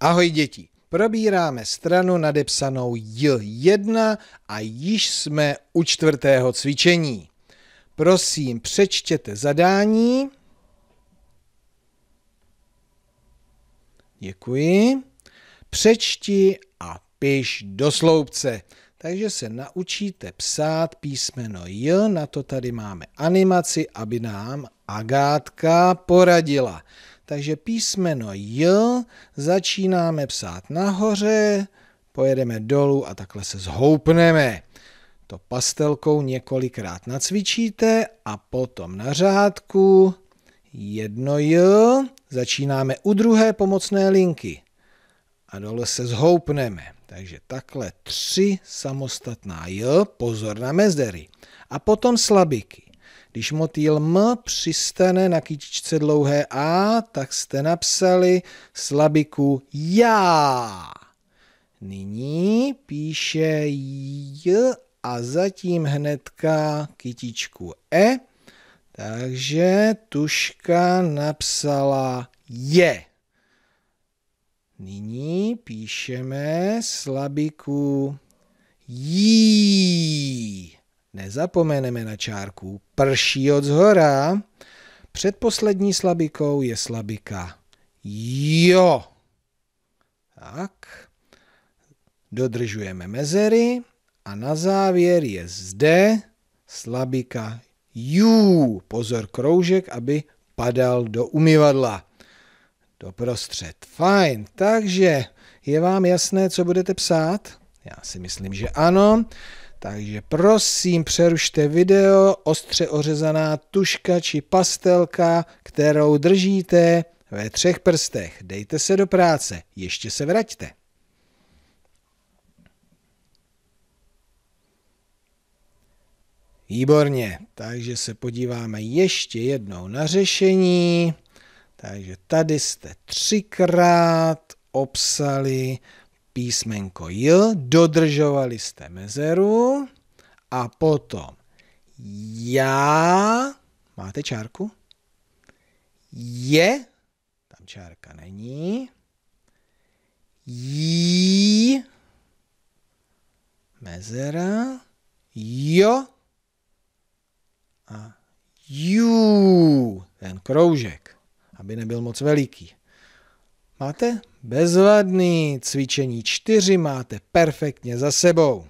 Ahoj děti, probíráme stranu nadepsanou J1 a již jsme u čtvrtého cvičení. Prosím, přečtěte zadání. Děkuji. Přečti a piš do sloupce. Takže se naučíte psát písmeno J, na to tady máme animaci, aby nám Agátka poradila. Takže písmeno J začínáme psát nahoře, pojedeme dolů a takhle se zhoupneme. To pastelkou několikrát nacvičíte a potom na řádku jedno J začínáme u druhé pomocné linky a dole se zhoupneme. Takže takhle tři samostatná J, pozor na mezery. A potom slabiky. Když motýl M přistane na kytičce dlouhé A, tak jste napsali slabiku já. Nyní píše J a zatím hnedka kytičku E, takže tuška napsala je. Nyní píšeme slabiku jí nezapomeneme na čárku. Prší od zhora. Předposlední slabikou je slabika. Jo. Tak. Dodržujeme mezery a na závěr je zde slabika jů. Pozor kroužek, aby padal do umyvadla. Doprostřed. Fajn. Takže je vám jasné, co budete psát? Já si myslím, že ano. Takže prosím přerušte video, ostře ořezaná tuška či pastelka, kterou držíte ve třech prstech. Dejte se do práce, ještě se vraťte. Výborně, takže se podíváme ještě jednou na řešení. Takže tady jste třikrát obsali písmenko J, dodržovali jste mezeru a potom já, máte čárku? Je, tam čárka není, jí, mezera, jo a jú, ten kroužek, aby nebyl moc veliký. Máte bezvadný cvičení čtyři máte perfektně za sebou.